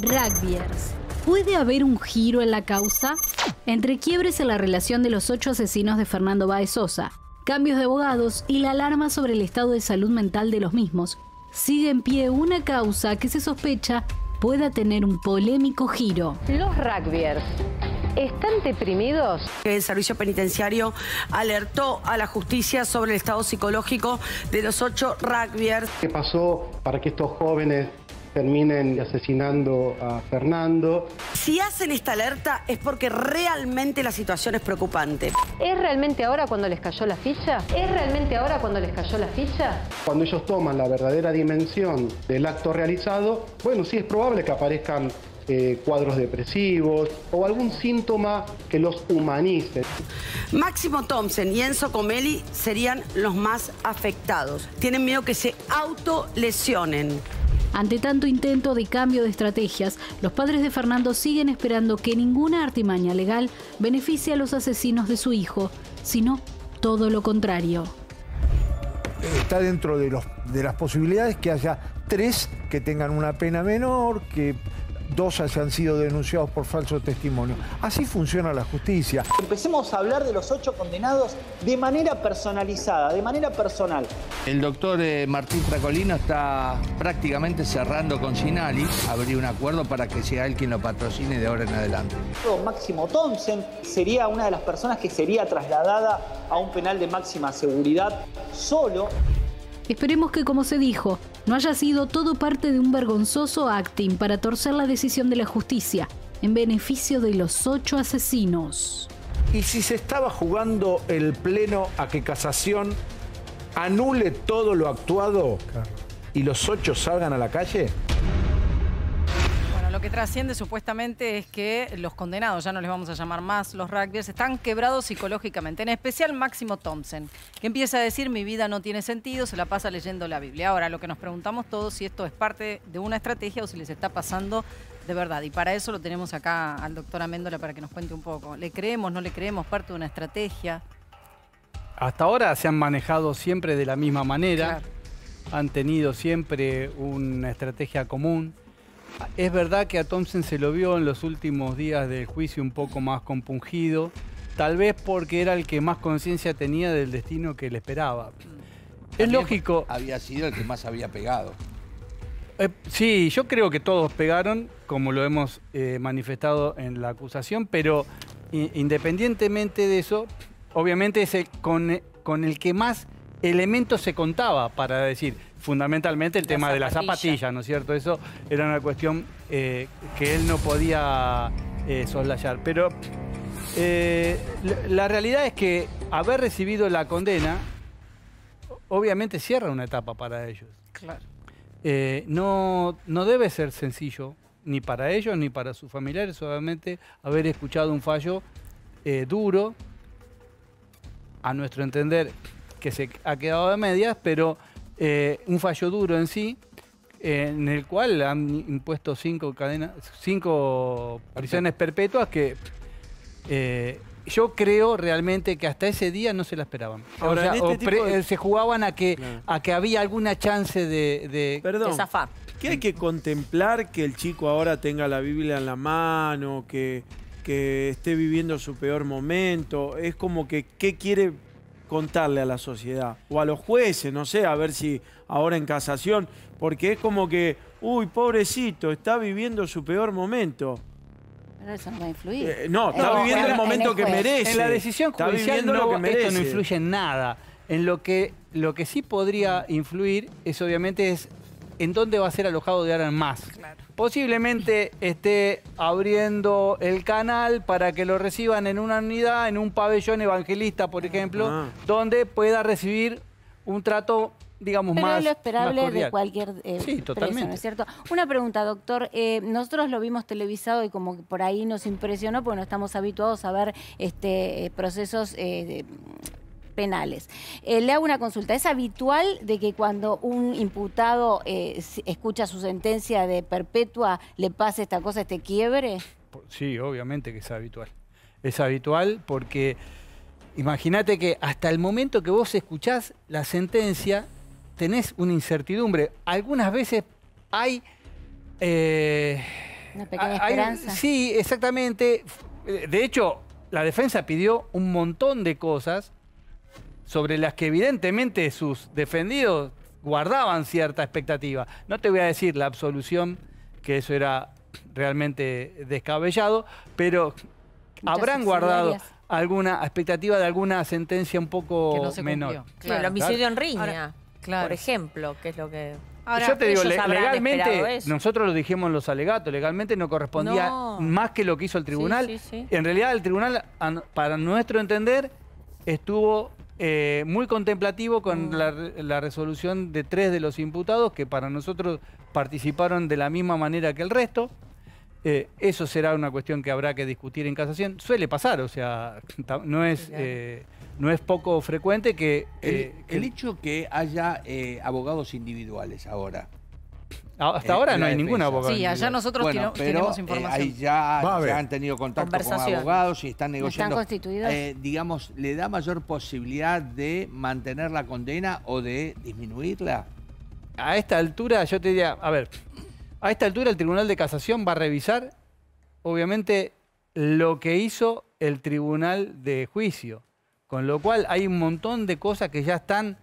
Rugbyers. ¿Puede haber un giro en la causa? Entre quiebres en la relación de los ocho asesinos de Fernando Baez Sosa, cambios de abogados y la alarma sobre el estado de salud mental de los mismos, sigue en pie una causa que se sospecha pueda tener un polémico giro. Los Ragbiers ¿Están deprimidos? El servicio penitenciario alertó a la justicia sobre el estado psicológico de los ocho Ragbiers. ¿Qué pasó para que estos jóvenes terminen asesinando a Fernando. Si hacen esta alerta es porque realmente la situación es preocupante. ¿Es realmente ahora cuando les cayó la ficha? ¿Es realmente ahora cuando les cayó la ficha? Cuando ellos toman la verdadera dimensión del acto realizado, bueno, sí es probable que aparezcan eh, cuadros depresivos o algún síntoma que los humanice. Máximo Thompson y Enzo Comelli serían los más afectados. Tienen miedo que se autolesionen. Ante tanto intento de cambio de estrategias, los padres de Fernando siguen esperando que ninguna artimaña legal beneficie a los asesinos de su hijo, sino todo lo contrario. Está dentro de, las posibilidades que haya tres que tengan una pena menor, que dos hayan sido denunciados por falso testimonio. Así funciona la justicia. Empecemos a hablar de los ocho condenados de manera personalizada, de manera personal. El doctor eh, Martín Tracolino está prácticamente cerrando con Sinali, abrir un acuerdo para que sea él quien lo patrocine de ahora en adelante. Máximo Thompson sería una de las personas que sería trasladada a un penal de máxima seguridad solo. Esperemos que, como se dijo, no haya sido todo parte de un vergonzoso acting para torcer la decisión de la justicia en beneficio de los ocho asesinos. ¿Y si se estaba jugando el Pleno a que Casación anule todo lo actuado y los ocho salgan a la calle? Lo que trasciende supuestamente es que los condenados, ya no les vamos a llamar más los rugbyers, están quebrados psicológicamente, en especial Máximo Thompson, que empieza a decir mi vida no tiene sentido, se la pasa leyendo la Biblia. Ahora, lo que nos preguntamos todos si esto es parte de una estrategia o si les está pasando de verdad. Y para eso lo tenemos acá al doctor Améndola para que nos cuente un poco. ¿Le creemos, no le creemos, parte de una estrategia? Hasta ahora se han manejado siempre de la misma manera, han tenido siempre una estrategia común es verdad que a Thompson se lo vio en los últimos días del juicio un poco más compungido, tal vez porque era el que más conciencia tenía del destino que le esperaba. es lógico. Había sido el que más había pegado. Eh, sí, yo creo que todos pegaron, como lo hemos eh, manifestado en la acusación, pero independientemente de eso, obviamente es el, con el que más elementos se contaba para decir, fundamentalmente el tema de las zapatillas, ¿no es cierto? Eso era una cuestión eh, que él no podía eh, soslayar. Pero eh, la realidad es que haber recibido la condena, obviamente cierra una etapa para ellos. Claro. no, no debe ser sencillo, ni para ellos ni para sus familiares, obviamente, haber escuchado un fallo duro, a nuestro entender que se ha quedado de medias, pero eh, un fallo duro en sí, eh, en el cual han impuesto cinco cadenas, cinco prisiones perpetuas que eh, yo creo realmente que hasta ese día no se la esperaban. o este se jugaban a que, a que había alguna chance de, Perdón, zafar. ¿Qué hay que contemplar que el chico ahora tenga la Biblia en la mano, que, que esté viviendo su peor momento. Es como que, ¿qué quiere contarle a la sociedad o a los jueces, no sé, a ver si ahora en casación, porque es como que, uy, pobrecito, está viviendo su peor momento. Pero eso no va a influir. Eh, no, está eh, viviendo el momento que merece. En la decisión judicial está viviendo no, esto no influye en nada. En lo que, lo que sí podría influir es obviamente es en dónde va a ser alojado de ahora en más. Posiblemente esté abriendo el canal para que lo reciban en una unidad, en un pabellón evangelista, por ejemplo, ah. donde pueda recibir un trato digamos, Pero más, es lo esperable de cualquier eh, sí, totalmente. es cierto? Una pregunta, doctor. Eh, nosotros lo vimos televisado y como que por ahí nos impresionó porque no estamos habituados a ver este eh, procesos eh, penales. Eh, le hago una consulta. ¿Es habitual de que cuando un imputado eh, escucha su sentencia de perpetua le pase esta cosa, este quiebre? Sí, obviamente que es habitual. Es habitual porque imagínate que hasta el momento que vos escuchás la sentencia tenés una incertidumbre. Algunas veces hay... Eh, una pequeña esperanza. Sí, exactamente. De hecho, la defensa pidió un montón de cosas sobre las que evidentemente sus defendidos guardaban cierta expectativa. No te voy a decir la absolución, que eso era realmente descabellado, pero habrán guardado alguna expectativa de alguna sentencia un poco menor. Claro, el homicidio en riña, por ejemplo, que es lo que... Yo te digo, legalmente, nosotros lo dijimos en los alegatos, legalmente no correspondía más que lo que hizo el tribunal. En realidad el tribunal, para nuestro entender, estuvo eh, muy contemplativo con mm. la, resolución de tres de los imputados que para nosotros participaron de la misma manera que el resto. Eh, eso será una cuestión que habrá que discutir en casación. Suele pasar, o sea, no es, eh, no es poco frecuente que el, que... el, hecho que haya abogados individuales ahora, Ah, hasta eh, ahora no hay ninguna Sí, allá nosotros tenemos eh, información. ahí ya, han tenido contacto con abogados y están negociando. Eh, digamos, ¿le da mayor posibilidad de mantener la condena o de disminuirla? A esta altura, yo te diría, a ver, a esta altura el Tribunal de Casación va a revisar, obviamente, lo que hizo el Tribunal de Juicio. Con lo cual hay un montón de cosas que ya están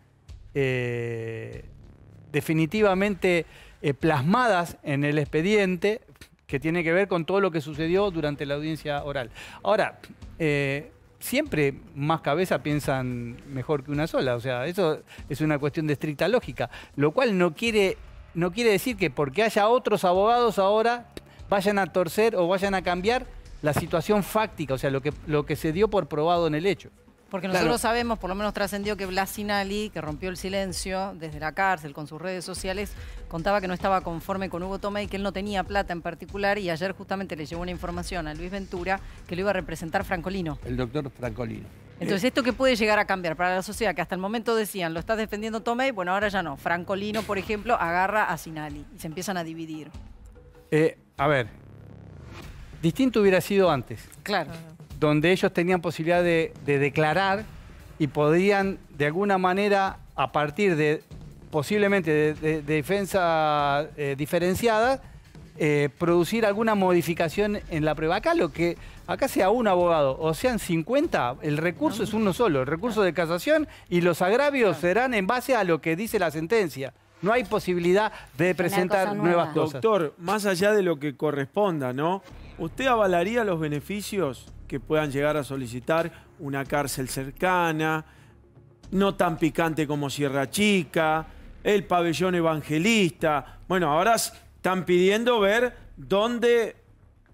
definitivamente eh, plasmadas en el expediente que tiene que ver con todo lo que sucedió durante la audiencia oral. Ahora, eh, siempre más cabeza piensan mejor que una sola, o sea, eso es una cuestión de estricta lógica, lo cual no quiere, no quiere decir que porque haya otros abogados ahora vayan a torcer o vayan a cambiar la situación fáctica, o sea, lo que, lo que se dio por probado en el hecho. Porque nosotros sabemos, por lo menos trascendió que Blas Sinali, que rompió el silencio desde la cárcel con sus redes sociales, contaba que no estaba conforme con Hugo Tomei, que él no tenía plata en particular y ayer justamente le llegó una información a Luis Ventura que lo iba a representar Francolino. El doctor Francolino. Entonces, eh. ¿esto qué puede llegar a cambiar para la sociedad? Que hasta el momento decían, lo estás defendiendo Tomei, bueno, ahora ya no. Francolino, por ejemplo, agarra a Sinali y se empiezan a dividir. Eh, a ver, distinto hubiera sido antes. Claro donde ellos tenían posibilidad de, declarar y podían de alguna manera, a partir de posiblemente de, defensa eh, diferenciada, eh, producir alguna modificación en la prueba. Acá lo que acá sea un abogado o sean 50, el recurso es uno solo, el recurso de casación y los agravios serán en base a lo que dice la sentencia. No hay posibilidad de presentar nuevas cosas. Doctor, más allá de lo que corresponda, ¿no? ¿Usted avalaría los beneficios que puedan llegar a solicitar una cárcel cercana, no tan picante como Sierra Chica, el pabellón evangelista. Bueno, ahora están pidiendo ver dónde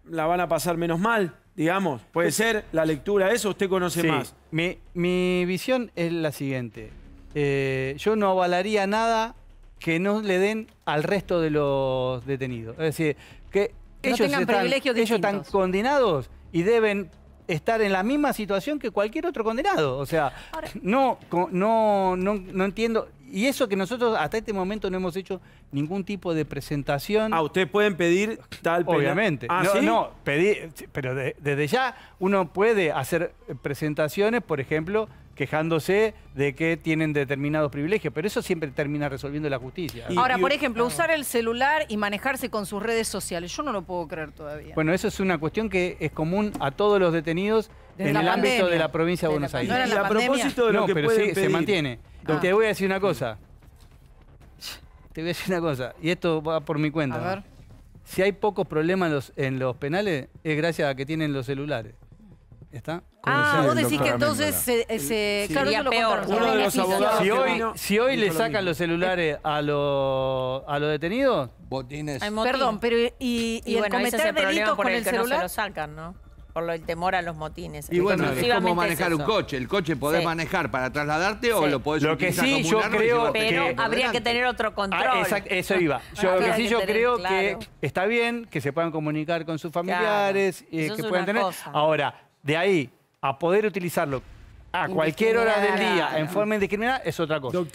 la van a pasar menos mal, digamos. Puede ser la lectura de eso, usted conoce más. Mi, visión es la siguiente. Eh, yo no avalaría nada que no le den al resto de los detenidos. Es decir, que ellos, están, ellos están condenados y deben estar en la misma situación que cualquier otro condenado. O sea, no, no, no, entiendo. Y eso que nosotros hasta este momento no hemos hecho ningún tipo de presentación. Ah, ustedes pueden pedir tal Obviamente. ¿Ah, no, ¿sí? no pedir, pero desde ya uno puede hacer presentaciones, por ejemplo, quejándose de que tienen determinados privilegios, pero eso siempre termina resolviendo la justicia. Ahora, por ejemplo, ah. usar el celular y manejarse con sus redes sociales, yo no lo puedo creer todavía. Bueno, eso es una cuestión que es común a todos los detenidos en el ámbito de la provincia de, Buenos Aires. y a propósito de lo no, pero se mantiene. Ah. Te voy a decir una cosa. Te voy a decir una cosa, y esto va por mi cuenta. A ver. Si hay pocos problemas en los penales, es gracias a que tienen los celulares está. Ah, vos decís que entonces eh, se, se sería peor. si hoy, le sacan los celulares eh, a los a detenidos, botines. Perdón, pero y, y, el cometer delitos con el, celular no se lo sacan, ¿no? por el temor a los motines. Y bueno, es como manejar un coche. El coche podés manejar para trasladarte o lo podés lo que sí yo creo Pero habría que tener otro ah, control. eso iba. Yo, lo que sí yo creo que está bien que se puedan comunicar con sus familiares, eh, que puedan tener. Ahora, de ahí a poder utilizarlo a cualquier hora del día en forma indiscriminada es otra cosa.